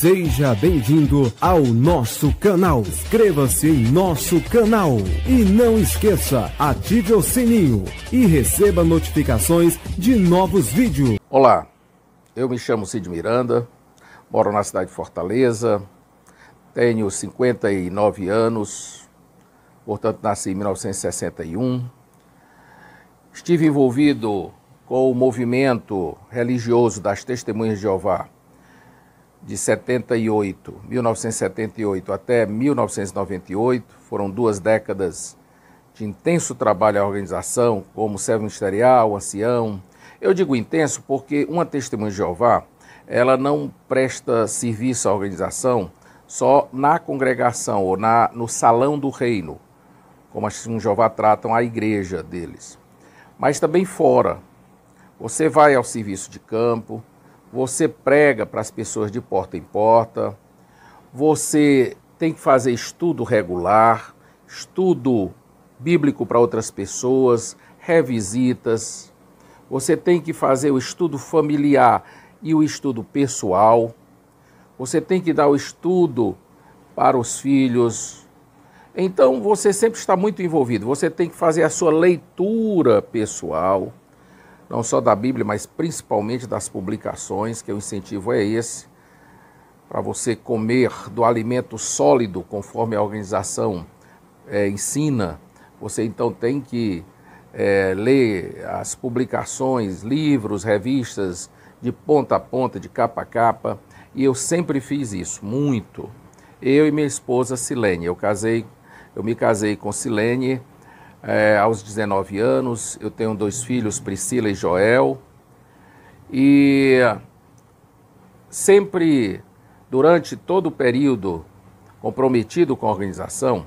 Seja bem-vindo ao nosso canal. Inscreva-se em nosso canal e não esqueça, ative o sininho e receba notificações de novos vídeos. Olá, eu me chamo Cid Miranda, moro na cidade de Fortaleza, tenho 59 anos, portanto nasci em 1961. Estive envolvido com o movimento religioso das Testemunhas de Jeová de 78, 1978 até 1998, foram duas décadas de intenso trabalho à organização, como servo ministerial, ancião. Eu digo intenso porque uma testemunha de Jeová, ela não presta serviço à organização só na congregação ou na, no salão do reino, como as testemunhas de Jeová tratam a igreja deles, mas também fora. Você vai ao serviço de campo, você prega para as pessoas de porta em porta, você tem que fazer estudo regular, estudo bíblico para outras pessoas, revisitas, você tem que fazer o estudo familiar e o estudo pessoal, você tem que dar o estudo para os filhos. Então você sempre está muito envolvido, você tem que fazer a sua leitura pessoal não só da Bíblia, mas principalmente das publicações, que o incentivo é esse, para você comer do alimento sólido, conforme a organização é, ensina. Você então tem que é, ler as publicações, livros, revistas, de ponta a ponta, de capa a capa. E eu sempre fiz isso, muito. Eu e minha esposa Silene. Eu casei, eu me casei com Silene é, aos 19 anos. Eu tenho dois filhos, Priscila e Joel. E sempre, durante todo o período comprometido com a organização,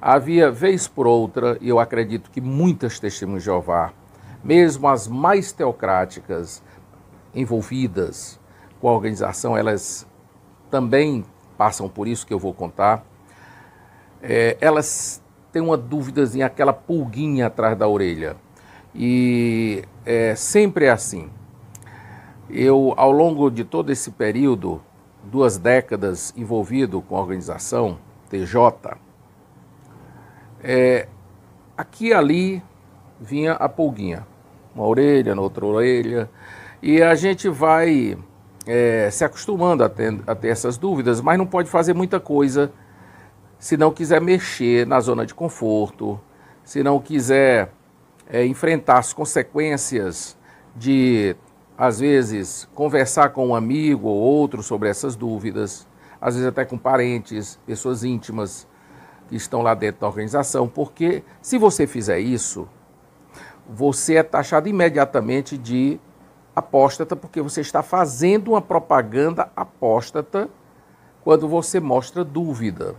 havia vez por outra, e eu acredito que muitas testemunhas de Jeová, mesmo as mais teocráticas envolvidas com a organização, elas também passam por isso que eu vou contar. É, elas tem uma dúvidazinha, aquela pulguinha atrás da orelha. E é, sempre é assim. Eu, ao longo de todo esse período, duas décadas envolvido com a organização TJ, é, aqui e ali vinha a pulguinha, uma orelha, na outra orelha, e a gente vai é, se acostumando a ter, a ter essas dúvidas, mas não pode fazer muita coisa se não quiser mexer na zona de conforto, se não quiser é, enfrentar as consequências de, às vezes, conversar com um amigo ou outro sobre essas dúvidas, às vezes até com parentes, pessoas íntimas que estão lá dentro da organização, porque se você fizer isso, você é taxado imediatamente de apóstata, porque você está fazendo uma propaganda apóstata quando você mostra dúvida.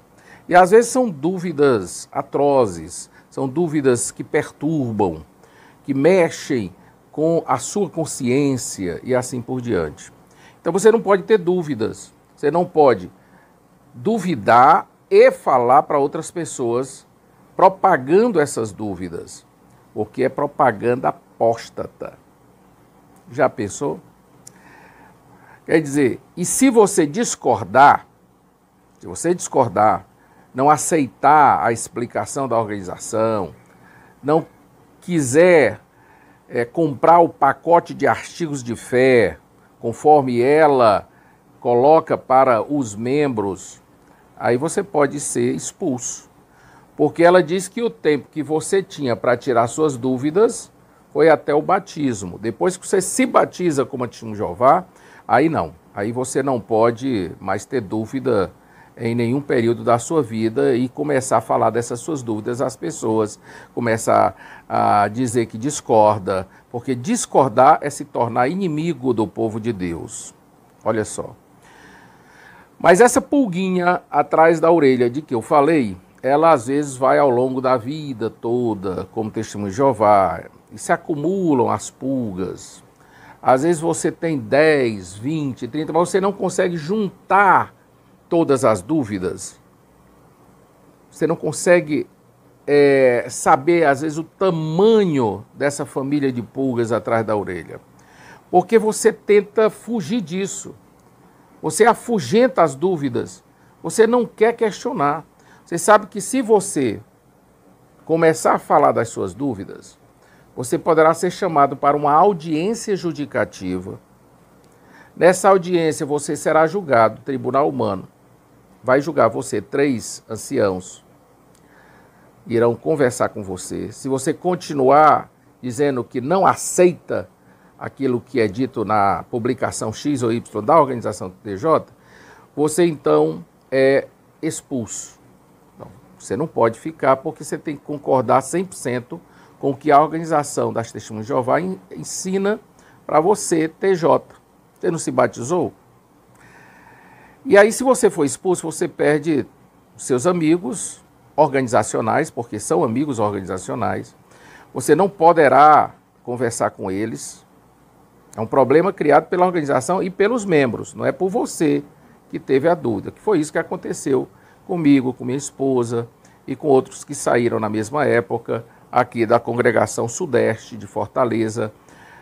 E às vezes são dúvidas atrozes, são dúvidas que perturbam, que mexem com a sua consciência e assim por diante. Então você não pode ter dúvidas, você não pode duvidar e falar para outras pessoas propagando essas dúvidas, porque é propaganda apóstata. Já pensou? Quer dizer, e se você discordar, se você discordar, não aceitar a explicação da organização, não quiser é, comprar o pacote de artigos de fé, conforme ela coloca para os membros, aí você pode ser expulso. Porque ela diz que o tempo que você tinha para tirar suas dúvidas foi até o batismo. Depois que você se batiza como testemunho Jeová, aí não. Aí você não pode mais ter dúvida em nenhum período da sua vida e começar a falar dessas suas dúvidas às pessoas, começar a dizer que discorda, porque discordar é se tornar inimigo do povo de Deus. Olha só. Mas essa pulguinha atrás da orelha de que eu falei, ela às vezes vai ao longo da vida toda, como testemunho de Jeová, e se acumulam as pulgas. Às vezes você tem 10, 20, 30, mas você não consegue juntar todas as dúvidas. Você não consegue é, saber, às vezes, o tamanho dessa família de pulgas atrás da orelha. Porque você tenta fugir disso. Você afugenta as dúvidas. Você não quer questionar. Você sabe que se você começar a falar das suas dúvidas, você poderá ser chamado para uma audiência judicativa. Nessa audiência, você será julgado, tribunal humano vai julgar você. Três anciãos irão conversar com você. Se você continuar dizendo que não aceita aquilo que é dito na publicação X ou Y da organização TJ, você então é expulso. Então, você não pode ficar porque você tem que concordar 100% com o que a organização das Testemunhas de Jeová ensina para você, TJ. Você não se batizou? E aí, se você for expulso, você perde seus amigos organizacionais, porque são amigos organizacionais. Você não poderá conversar com eles. É um problema criado pela organização e pelos membros, não é por você que teve a dúvida, que foi isso que aconteceu comigo, com minha esposa e com outros que saíram na mesma época aqui da congregação Sudeste de Fortaleza,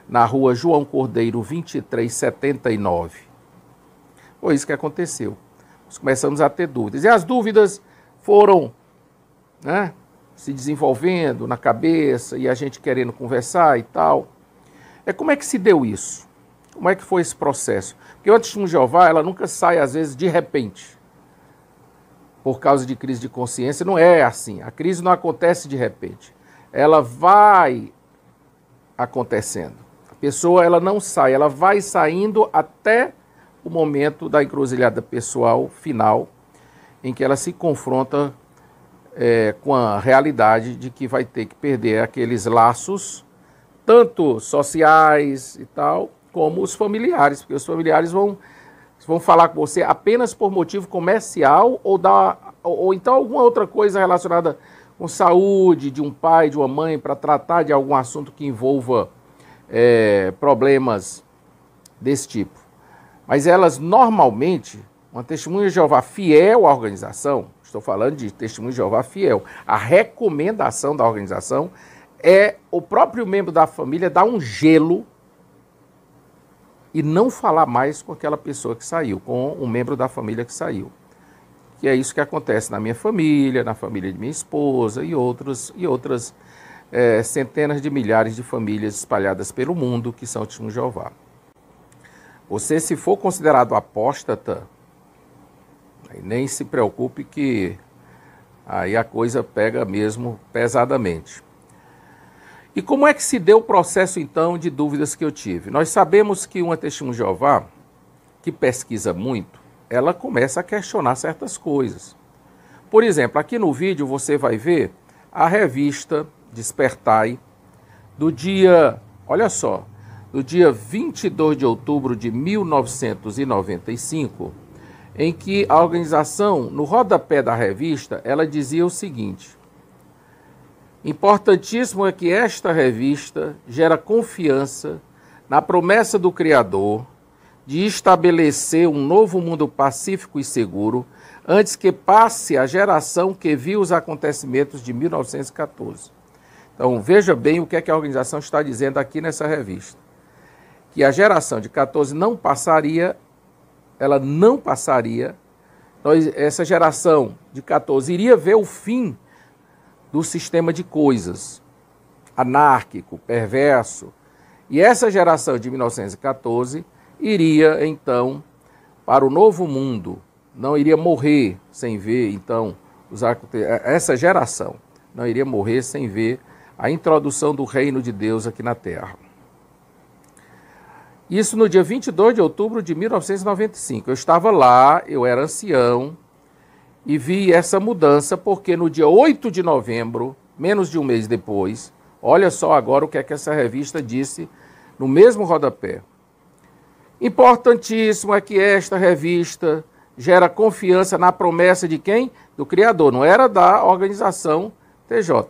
na rua João Cordeiro 2379. Foi isso que aconteceu. Nós começamos a ter dúvidas. E as dúvidas foram né, se desenvolvendo na cabeça e a gente querendo conversar e tal. É como é que se deu isso? Como é que foi esse processo? Porque antes de um Jeová, ela nunca sai, às vezes, de repente. Por causa de crise de consciência, não é assim. A crise não acontece de repente. Ela vai acontecendo. A pessoa, ela não sai, ela vai saindo até o momento da encruzilhada pessoal final, em que ela se confronta é, com a realidade de que vai ter que perder aqueles laços, tanto sociais e tal, como os familiares, porque os familiares vão, vão falar com você apenas por motivo comercial ou, da, ou, ou então alguma outra coisa relacionada com saúde de um pai, de uma mãe, para tratar de algum assunto que envolva é, problemas desse tipo. Mas elas normalmente, uma testemunha de Jeová fiel à organização, estou falando de testemunha de Jeová fiel, a recomendação da organização é o próprio membro da família dar um gelo e não falar mais com aquela pessoa que saiu, com um membro da família que saiu. Que é isso que acontece na minha família, na família de minha esposa e outros e outras é, centenas de milhares de famílias espalhadas pelo mundo que são testemunhas de Jeová. Você, se for considerado apóstata, nem se preocupe que aí a coisa pega mesmo pesadamente. E como é que se deu o processo, então, de dúvidas que eu tive? Nós sabemos que uma testemunha Jeová, que pesquisa muito, ela começa a questionar certas coisas. Por exemplo, aqui no vídeo você vai ver a revista Despertai, do dia, olha só, no dia 22 de outubro de 1995, em que a organização, no rodapé da revista, ela dizia o seguinte: Importantíssimo é que esta revista gera confiança na promessa do Criador de estabelecer um novo mundo pacífico e seguro antes que passe a geração que viu os acontecimentos de 1914. Então, veja bem o que, é que a organização está dizendo aqui nessa revista que a geração de 14 não passaria, ela não passaria, nós, então, essa geração de 14 iria ver o fim do sistema de coisas, anárquico, perverso, e essa geração de 1914 iria então para o novo mundo, não iria morrer sem ver, então, os, é, essa geração não iria morrer sem ver a introdução do reino de Deus aqui na terra. Isso no dia 22 de outubro de 1995. Eu estava lá, eu era ancião e vi essa mudança porque no dia 8 de novembro, menos de um mês depois, olha só agora o que é que essa revista disse no mesmo rodapé. Importantíssimo é que esta revista gera confiança na promessa de quem? Do Criador, não era da organização TJ,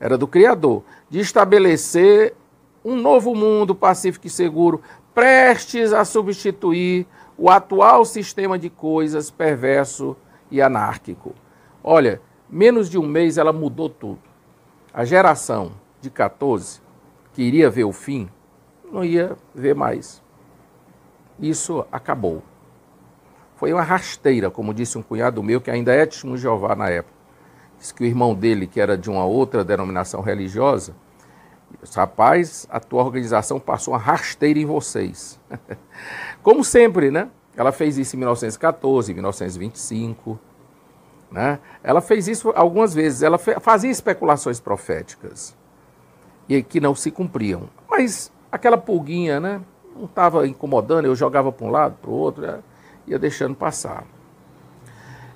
era do Criador, de estabelecer um novo mundo pacífico e seguro prestes a substituir o atual sistema de coisas perverso e anárquico. Olha, menos de um mês ela mudou tudo. A geração de 14, que iria ver o fim, não ia ver mais. Isso acabou. Foi uma rasteira, como disse um cunhado meu, que ainda é testemunho Jeová na época. Diz que o irmão dele, que era de uma outra denominação religiosa, Rapaz, a tua organização passou uma rasteira em vocês. Como sempre, né? Ela fez isso em 1914, 1925. Né? Ela fez isso algumas vezes. Ela fazia especulações proféticas e que não se cumpriam. Mas aquela pulguinha, né? Não estava incomodando, eu jogava para um lado, para o outro, né? ia deixando passar.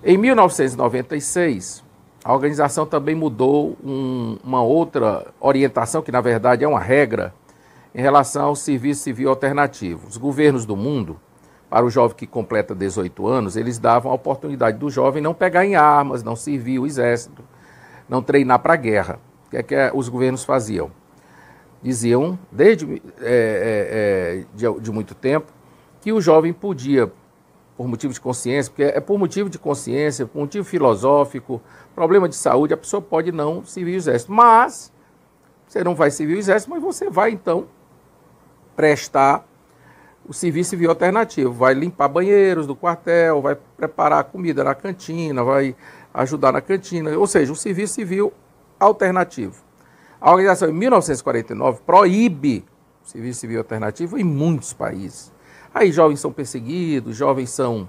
Em 1996, a organização também mudou um, uma outra orientação, que na verdade é uma regra, em relação ao serviço civil alternativo. Os governos do mundo, para o jovem que completa 18 anos, eles davam a oportunidade do jovem não pegar em armas, não servir o exército, não treinar para a guerra. O que é que é, os governos faziam? Diziam, desde é, é, é, de, de muito tempo, que o jovem podia por motivo de consciência, porque é por motivo de consciência, por motivo filosófico, problema de saúde, a pessoa pode não servir o exército. Mas você não vai servir o exército, mas você vai então prestar o serviço civil alternativo. Vai limpar banheiros do quartel, vai preparar comida na cantina, vai ajudar na cantina, ou seja, o serviço civil alternativo. A organização em 1949 proíbe o serviço civil alternativo em muitos países. Aí jovens são perseguidos, jovens são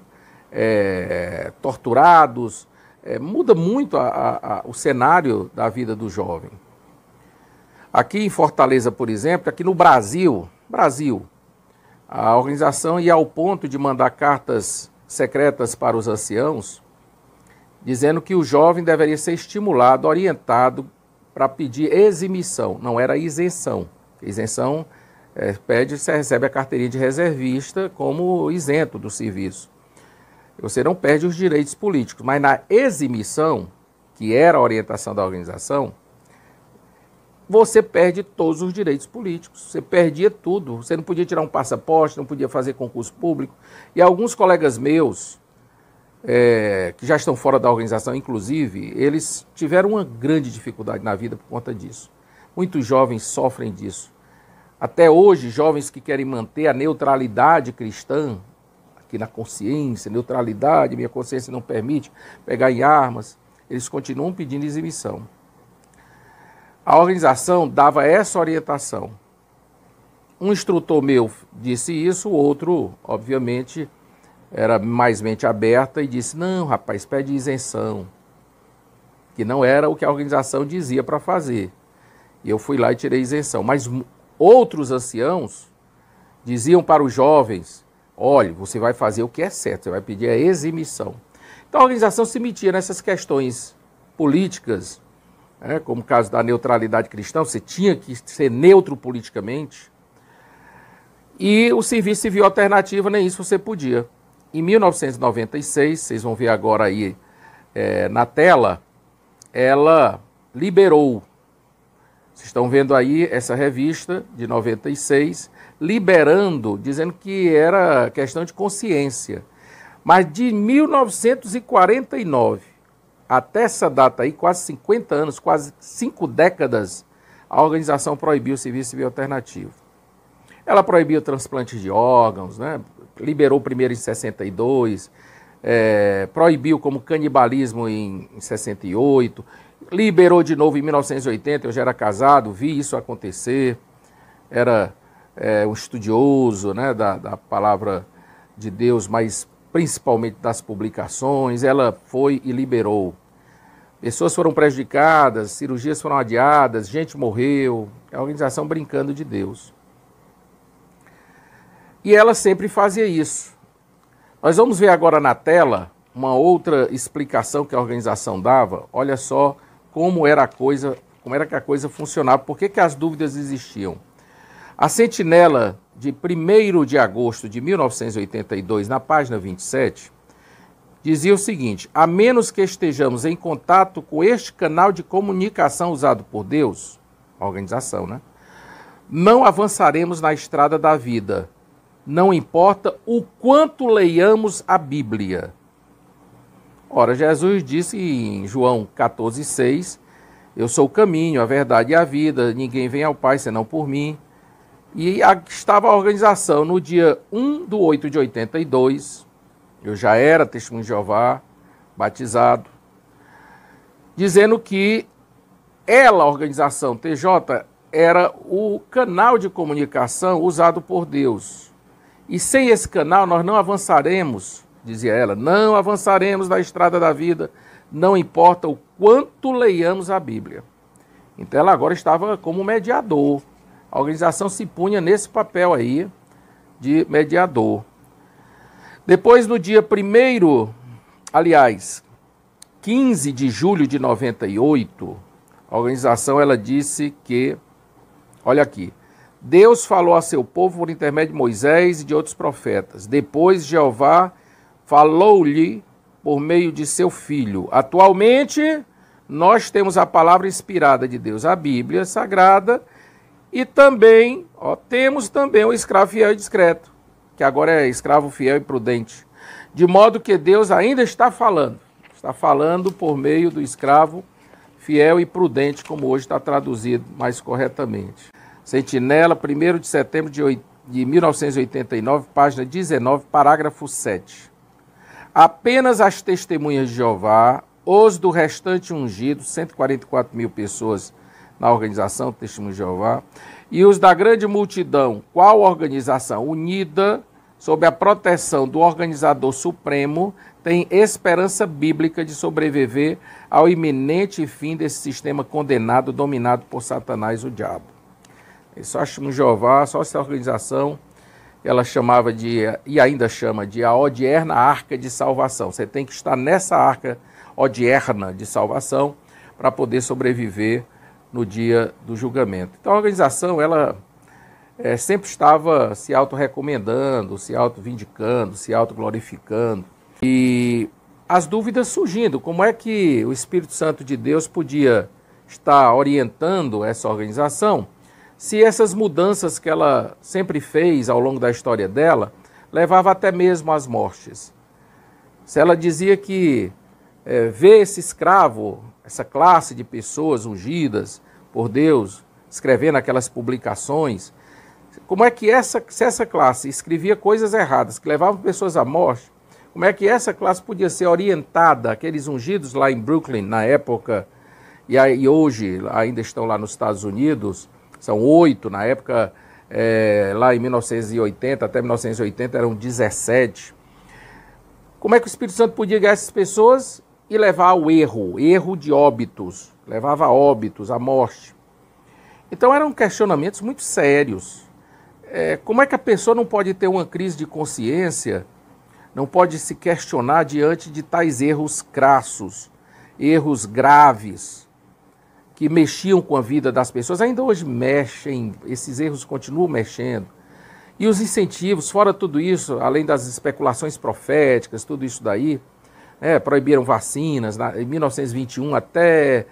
é, torturados, é, muda muito a, a, a, o cenário da vida do jovem. Aqui em Fortaleza, por exemplo, aqui no Brasil, Brasil, a organização ia ao ponto de mandar cartas secretas para os anciãos, dizendo que o jovem deveria ser estimulado, orientado para pedir eximição, não era isenção. Isenção é, pede, você recebe a carteirinha de reservista como isento do serviço. Você não perde os direitos políticos, mas na eximição, que era a orientação da organização, você perde todos os direitos políticos. Você perdia tudo. Você não podia tirar um passaporte, não podia fazer concurso público. E alguns colegas meus, é, que já estão fora da organização, inclusive, eles tiveram uma grande dificuldade na vida por conta disso. Muitos jovens sofrem disso. Até hoje, jovens que querem manter a neutralidade cristã, aqui na consciência, neutralidade, minha consciência não permite pegar em armas, eles continuam pedindo exibição. A organização dava essa orientação. Um instrutor meu disse isso, o outro, obviamente, era mais mente aberta e disse: não, rapaz, pede isenção. Que não era o que a organização dizia para fazer. E eu fui lá e tirei isenção. Mas Outros anciãos diziam para os jovens: olhe, você vai fazer o que é certo, você vai pedir a eximição. Então a organização se metia nessas questões políticas, né, como o caso da neutralidade cristã, você tinha que ser neutro politicamente. E o serviço civil alternativo, nem isso você podia. Em 1996, vocês vão ver agora aí é, na tela, ela liberou vocês estão vendo aí essa revista de 96, liberando, dizendo que era questão de consciência. Mas de 1949 até essa data aí, quase 50 anos, quase cinco décadas, a organização proibiu o serviço civil alternativo. Ela proibiu transplantes de órgãos, né? liberou primeiro em 62, é, proibiu como canibalismo em, em 68, liberou de novo em 1980, eu já era casado, vi isso acontecer, era é, um estudioso né, da, da palavra de Deus, mas principalmente das publicações, ela foi e liberou. Pessoas foram prejudicadas, cirurgias foram adiadas, gente morreu, é a organização brincando de Deus. E ela sempre fazia isso. Nós vamos ver agora na tela uma outra explicação que a organização dava. Olha só como era a coisa, como era que a coisa funcionava, por que, que as dúvidas existiam. A sentinela de 1 de agosto de 1982, na página 27, dizia o seguinte: a menos que estejamos em contato com este canal de comunicação usado por Deus, a organização, né? Não avançaremos na estrada da vida não importa o quanto leiamos a Bíblia. Ora, Jesus disse em João 14,6: Eu sou o caminho, a verdade e a vida, ninguém vem ao Pai senão por mim. E estava a organização no dia 1 de 8 de 82, eu já era testemunho de Jeová, batizado, dizendo que ela, a organização TJ, era o canal de comunicação usado por Deus e sem esse canal nós não avançaremos, dizia ela, não avançaremos na estrada da vida, não importa o quanto leiamos a Bíblia. Então ela agora estava como mediador. A organização se punha nesse papel aí de mediador. Depois, no dia 1 aliás, 15 de julho de 98, a organização ela disse que, olha aqui, Deus falou a seu povo por intermédio de Moisés e de outros profetas. Depois, Jeová falou-lhe por meio de seu filho. Atualmente, nós temos a palavra inspirada de Deus, a Bíblia Sagrada, e também, ó, temos também o escravo fiel e discreto, que agora é escravo fiel e prudente. De modo que Deus ainda está falando, está falando por meio do escravo fiel e prudente, como hoje está traduzido mais corretamente. Sentinela, 1 de setembro de, 1989, página 19, parágrafo 7. Apenas as testemunhas de Jeová, os do restante ungido, 144 mil pessoas na organização Testemunho de Jeová, e os da grande multidão, qual organização unida sob a proteção do organizador supremo, tem esperança bíblica de sobreviver ao iminente fim desse sistema condenado dominado por Satanás, o diabo. Só no Jeová, só essa organização, ela chamava de, e ainda chama de a odierna arca de salvação. Você tem que estar nessa arca odierna de salvação para poder sobreviver no dia do julgamento. Então a organização, ela é, sempre estava se auto-recomendando, se auto-vindicando, se auto-glorificando. E as dúvidas surgindo, como é que o Espírito Santo de Deus podia estar orientando essa organização se essas mudanças que ela sempre fez ao longo da história dela levava até mesmo às mortes. Se ela dizia que é, ver esse escravo, essa classe de pessoas ungidas por Deus, escrevendo aquelas publicações, como é que essa, se essa classe escrevia coisas erradas que levavam pessoas à morte, como é que essa classe podia ser orientada, aqueles ungidos lá em Brooklyn na época e, aí, e hoje ainda estão lá nos Estados Unidos, são oito, na época, é, lá em 1980, até 1980 eram 17. Como é que o Espírito Santo podia ganhar essas pessoas e levar ao erro, erro de óbitos, levava a óbitos, à morte? Então eram questionamentos muito sérios. É, como é que a pessoa não pode ter uma crise de consciência, não pode se questionar diante de tais erros crassos, erros graves? que mexiam com a vida das pessoas, ainda hoje mexem, esses erros continuam mexendo. E os incentivos, fora tudo isso, além das especulações proféticas, tudo isso daí, né, proibiram vacinas na, em 1921 até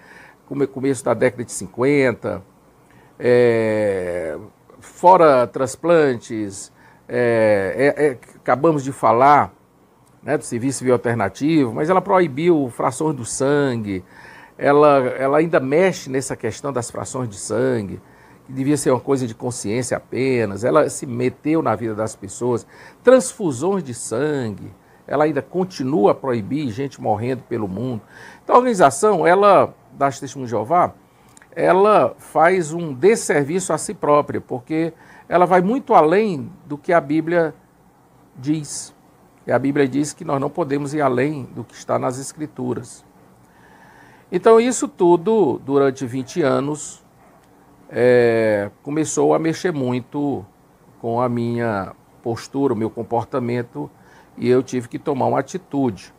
começo da década de 50, é, fora transplantes, é, é, é, acabamos de falar né, do serviço alternativo, mas ela proibiu frações do sangue, ela, ela ainda mexe nessa questão das frações de sangue, que devia ser uma coisa de consciência apenas, ela se meteu na vida das pessoas, transfusões de sangue, ela ainda continua a proibir gente morrendo pelo mundo. Então a organização, ela, das Testemunhas de Jeová, ela faz um desserviço a si própria, porque ela vai muito além do que a Bíblia diz. E a Bíblia diz que nós não podemos ir além do que está nas Escrituras. Então, isso tudo, durante 20 anos, é, começou a mexer muito com a minha postura, o meu comportamento, e eu tive que tomar uma atitude.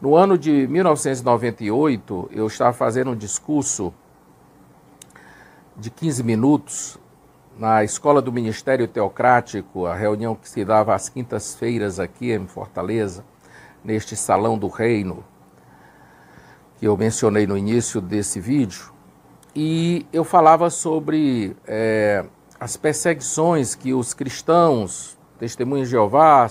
No ano de 1998, eu estava fazendo um discurso de 15 minutos na Escola do Ministério Teocrático, a reunião que se dava às quintas-feiras aqui em Fortaleza, neste Salão do Reino, que eu mencionei no início desse vídeo, e eu falava sobre é, as perseguições que os cristãos, testemunhas de Jeová,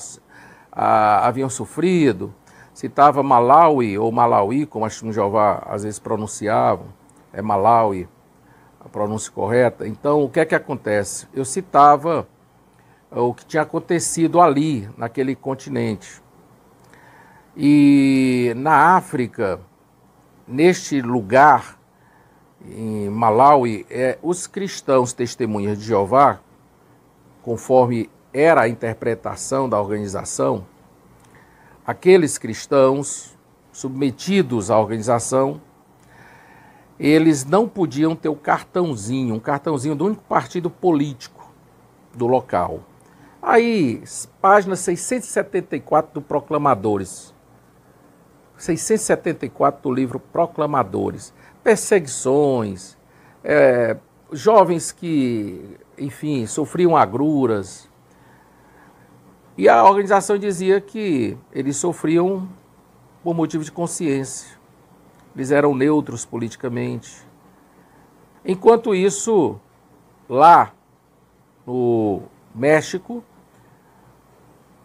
a, haviam sofrido. Citava Malawi ou Malawi, como as testemunhas de Jeová às vezes pronunciavam, é Malawi a pronúncia correta. Então, o que é que acontece? Eu citava é, o que tinha acontecido ali, naquele continente. E na África, neste lugar, em Malawi, é, os cristãos testemunhas de Jeová, conforme era a interpretação da organização, aqueles cristãos submetidos à organização, eles não podiam ter o cartãozinho, um cartãozinho do único partido político do local. Aí, página 674 do Proclamadores. 674 do livro Proclamadores. Perseguições, é, jovens que, enfim, sofriam agruras. E a organização dizia que eles sofriam por motivo de consciência. Eles eram neutros politicamente. Enquanto isso, lá no México,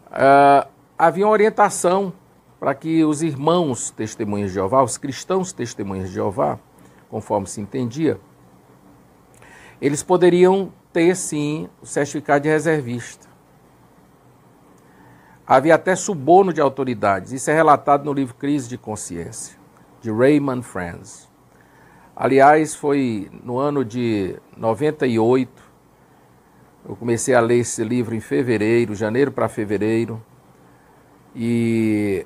uh, havia uma orientação para que os irmãos testemunhas de Jeová, os cristãos testemunhas de Jeová, conforme se entendia, eles poderiam ter sim o certificado de reservista. Havia até suborno de autoridades, isso é relatado no livro Crise de Consciência, de Raymond Franz. Aliás, foi no ano de 98, eu comecei a ler esse livro em fevereiro, janeiro para fevereiro, e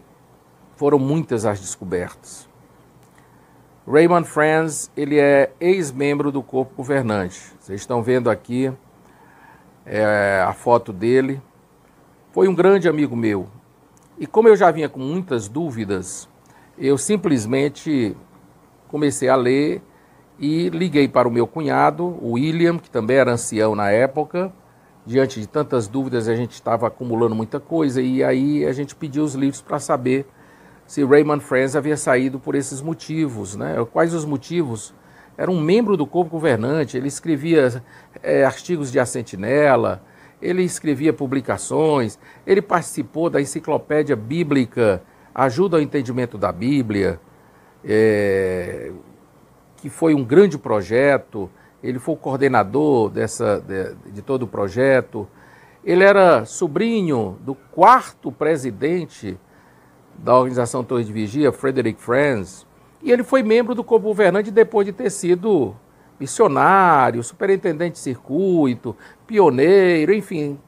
foram muitas as descobertas. Raymond Franz, ele é ex-membro do corpo governante. Vocês estão vendo aqui é, a foto dele. Foi um grande amigo meu. E como eu já vinha com muitas dúvidas, eu simplesmente comecei a ler e liguei para o meu cunhado, o William, que também era ancião na época. Diante de tantas dúvidas, a gente estava acumulando muita coisa e aí a gente pediu os livros para saber se Raymond Franz havia saído por esses motivos. Né? Quais os motivos? Era um membro do corpo governante, ele escrevia é, artigos de A Sentinela, ele escrevia publicações, ele participou da enciclopédia bíblica Ajuda ao Entendimento da Bíblia, é, que foi um grande projeto, ele foi o coordenador dessa, de, de todo o projeto. Ele era sobrinho do quarto presidente da organização Torre de Vigia, Frederick Franz, e ele foi membro do Corpo Governante depois de ter sido missionário, superintendente de circuito, pioneiro, enfim.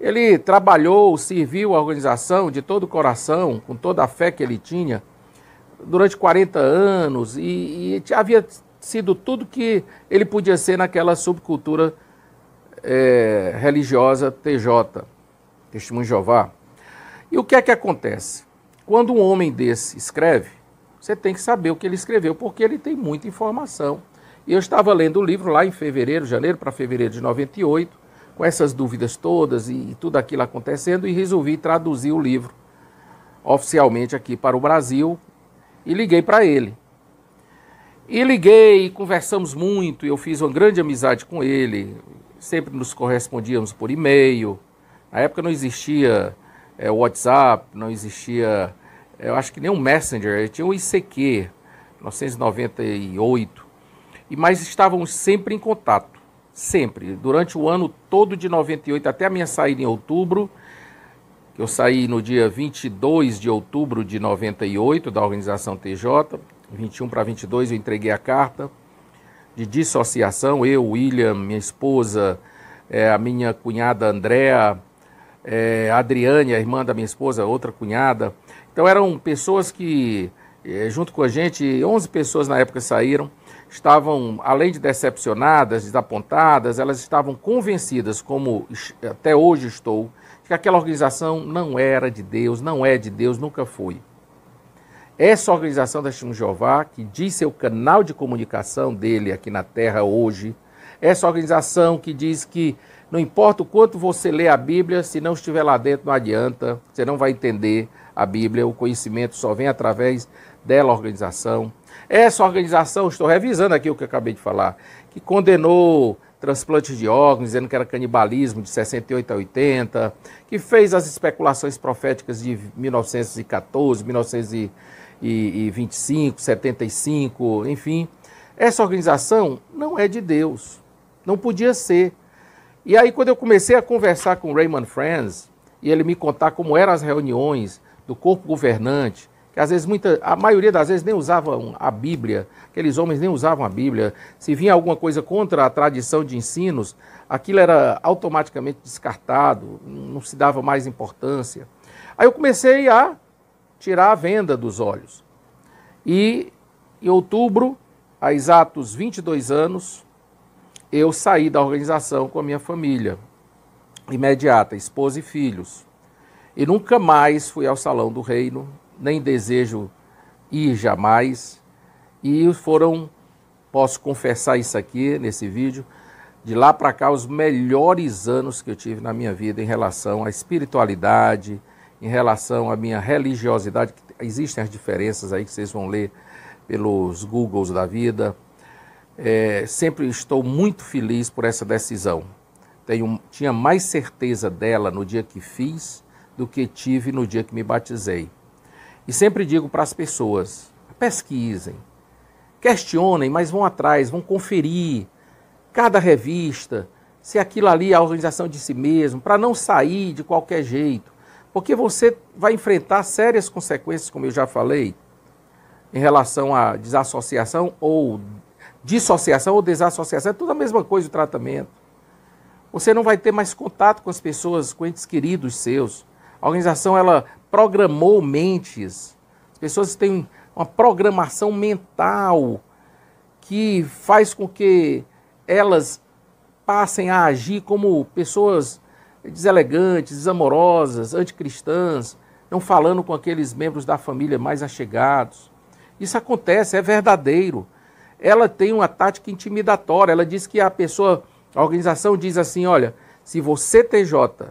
Ele trabalhou, serviu a organização de todo o coração, com toda a fé que ele tinha, durante 40 anos, e, e havia sido tudo que ele podia ser naquela subcultura é, religiosa TJ, Testemunho de Jeová. E o que é que acontece? Quando um homem desse escreve, você tem que saber o que ele escreveu, porque ele tem muita informação. Eu estava lendo o livro lá em fevereiro, janeiro para fevereiro de 98, com essas dúvidas todas e tudo aquilo acontecendo, e resolvi traduzir o livro oficialmente aqui para o Brasil e liguei para ele. E liguei, conversamos muito, eu fiz uma grande amizade com ele, sempre nos correspondíamos por e-mail. Na época não existia é, WhatsApp, não existia, é, eu acho que nem um Messenger, tinha o ICQ, 1998. E mas estávamos sempre em contato, sempre, durante o ano todo de 98 até a minha saída em outubro, que eu saí no dia 22 de outubro de 98 da organização TJ, 21 para 22 eu entreguei a carta de dissociação, eu, William, minha esposa, é, a minha cunhada Andréa, é, a Adriane, a irmã da minha esposa, outra cunhada. Então eram pessoas que, é, junto com a gente, 11 pessoas na época saíram, estavam, além de decepcionadas, desapontadas, elas estavam convencidas, como até hoje estou, que aquela organização não era de Deus, não é de Deus, nunca foi. Essa organização da Testemunho Jeová, que diz ser o canal de comunicação dele aqui na Terra hoje, essa organização que diz que não importa o quanto você lê a Bíblia, se não estiver lá dentro, não adianta, você não vai entender a Bíblia, o conhecimento só vem através dela organização. Essa organização, estou revisando aqui o que eu acabei de falar, que condenou transplantes de órgãos, dizendo que era canibalismo de 68 a 80, que fez as especulações proféticas de 1914, 1925, 75, enfim. Essa organização não é de Deus, não podia ser. E aí, quando eu comecei a conversar com o Raymond Friends, e ele me contar como eram as reuniões do corpo governante, que às vezes muita, a maioria das vezes nem usavam a Bíblia, aqueles homens nem usavam a Bíblia. Se vinha alguma coisa contra a tradição de ensinos, aquilo era automaticamente descartado, não se dava mais importância. Aí eu comecei a tirar a venda dos olhos. E em outubro, há exatos 22 anos, eu saí da organização com a minha família imediata, esposa e filhos. E nunca mais fui ao Salão do Reino, nem desejo ir jamais. E foram, posso confessar isso aqui nesse vídeo, de lá para cá os melhores anos que eu tive na minha vida em relação à espiritualidade, em relação à minha religiosidade. Existem as diferenças aí que vocês vão ler pelos Googles da vida é, sempre estou muito feliz por essa decisão. Tenho, tinha mais certeza dela no dia que fiz do que tive no dia que me batizei. E sempre digo para as pessoas: pesquisem, questionem, mas vão atrás, vão conferir cada revista, se aquilo ali é a organização de si mesmo, para não sair de qualquer jeito, porque você vai enfrentar sérias consequências, como eu já falei, em relação à desassociação ou dissociação ou desassociação, é tudo a mesma coisa o tratamento. Você não vai ter mais contato com as pessoas, com entes queridos seus. A organização ela programou mentes. As pessoas têm uma programação mental que faz com que elas passem a agir como pessoas deselegantes, desamorosas, anticristãs, não falando com aqueles membros da família mais achegados. Isso acontece, é verdadeiro ela tem uma tática intimidatória. Ela diz que a pessoa, a organização diz assim: olha, se você TJ,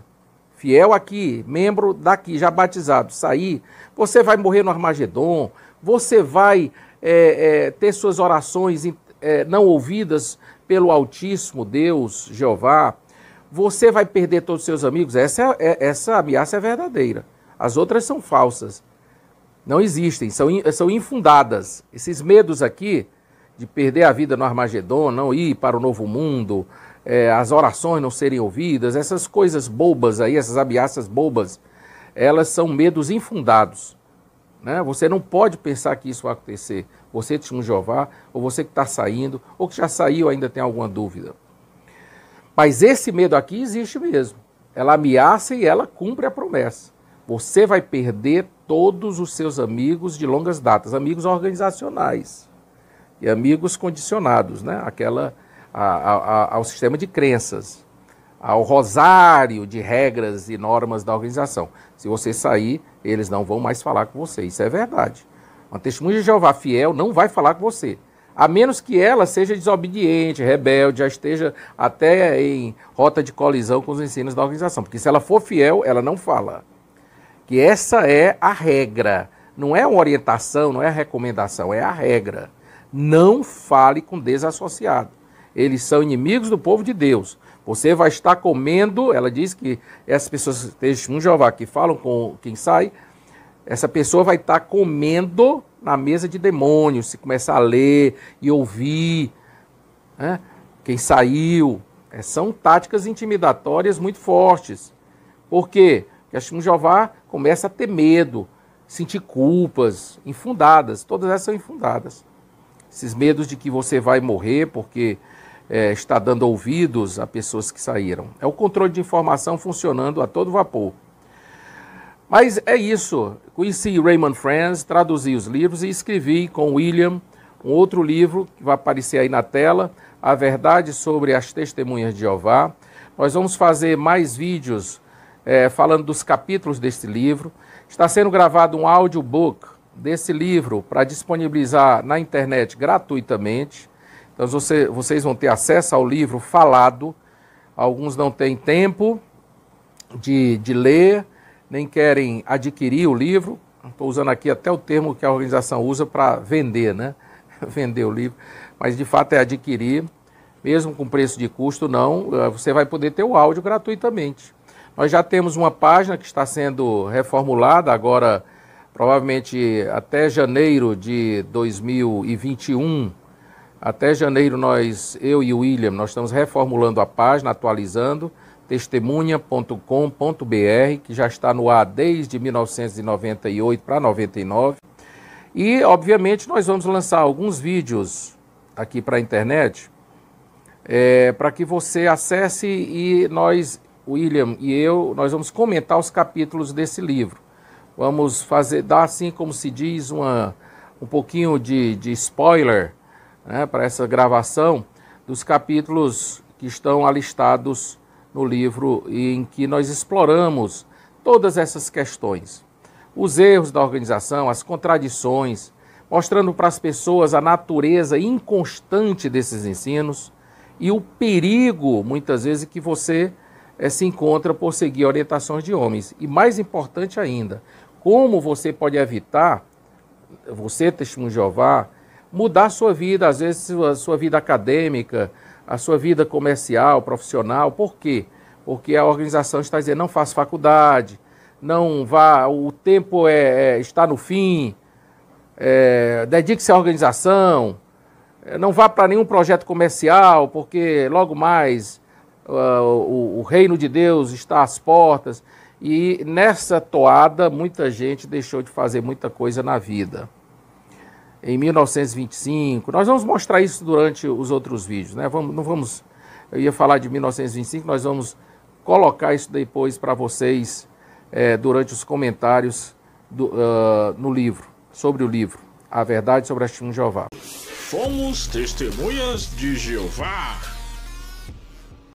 fiel aqui, membro daqui, já batizado, sair, você vai morrer no Armagedon, você vai é, é, ter suas orações é, não ouvidas pelo Altíssimo Deus, Jeová, você vai perder todos os seus amigos. Essa, é, é, essa ameaça é verdadeira. As outras são falsas. Não existem, são, são infundadas. Esses medos aqui de perder a vida no Armagedon, não ir para o novo mundo, é, as orações não serem ouvidas, essas coisas bobas aí, essas ameaças bobas, elas são medos infundados. Né? Você não pode pensar que isso vai acontecer. Você de um Jeová, ou você que está saindo, ou que já saiu ainda tem alguma dúvida. Mas esse medo aqui existe mesmo. Ela ameaça e ela cumpre a promessa. Você vai perder todos os seus amigos de longas datas, amigos organizacionais e amigos condicionados, né? Aquela a, a, ao sistema de crenças, ao rosário de regras e normas da organização. Se você sair, eles não vão mais falar com você. Isso é verdade. Uma testemunha de Jeová fiel não vai falar com você, a menos que ela seja desobediente, rebelde, já esteja até em rota de colisão com os ensinos da organização. Porque se ela for fiel, ela não fala. Que essa é a regra. Não é uma orientação, não é a recomendação, é a regra não fale com desassociado. Eles são inimigos do povo de Deus. Você vai estar comendo, ela diz que essas pessoas testemunham um Jeová que falam com quem sai, essa pessoa vai estar comendo na mesa de demônios, se começar a ler e ouvir né? quem saiu. É, são táticas intimidatórias muito fortes. Por quê? Porque a um Jeová começa a ter medo, sentir culpas infundadas, todas essas são infundadas esses medos de que você vai morrer porque é, está dando ouvidos a pessoas que saíram. É o controle de informação funcionando a todo vapor. Mas é isso. Conheci Raymond Franz, traduzi os livros e escrevi com William um outro livro que vai aparecer aí na tela, A Verdade sobre as Testemunhas de Jeová. Nós vamos fazer mais vídeos é, falando dos capítulos deste livro. Está sendo gravado um audiobook desse livro para disponibilizar na internet gratuitamente. Então você, vocês vão ter acesso ao livro falado. Alguns não têm tempo de, de ler, nem querem adquirir o livro. Estou usando aqui até o termo que a organização usa para vender, né? vender o livro, mas de fato é adquirir, mesmo com preço de custo, não. Eh, você vai poder ter o áudio gratuitamente. Nós já temos uma página que está sendo reformulada agora Provavelmente até janeiro de 2021, até janeiro nós, eu e o William, nós estamos reformulando a página, atualizando testemunha.com.br, que já está no ar desde 1998 para 99. E, obviamente, nós vamos lançar alguns vídeos aqui para a internet, é, para que você acesse e nós, William e eu, nós vamos comentar os capítulos desse livro. Vamos fazer, dar assim como se diz, uma, um pouquinho de, de spoiler né, para essa gravação dos capítulos que estão alistados no livro em que nós exploramos todas essas questões. Os erros da organização, as contradições, mostrando para as pessoas a natureza inconstante desses ensinos e o perigo, muitas vezes, que você é, se encontra por seguir orientações de homens. E mais importante ainda, como você pode evitar, você, testemunho de Jeová, mudar sua vida, às vezes sua, sua vida acadêmica, a sua vida comercial, profissional. Por quê? Porque a organização está dizendo não faça faculdade, não vá, o tempo é, é está no fim, é, dedique-se à organização, é, não vá para nenhum projeto comercial, porque logo mais o, o reino de Deus está às portas. E nessa toada, muita gente deixou de fazer muita coisa na vida. Em 1925, nós vamos mostrar isso durante os outros vídeos, né? Vamos, não vamos. Eu ia falar de 1925, nós vamos colocar isso depois para vocês é, durante os comentários do, uh, no livro, sobre o livro, A Verdade sobre a Estima de Jeová. Fomos testemunhas de Jeová.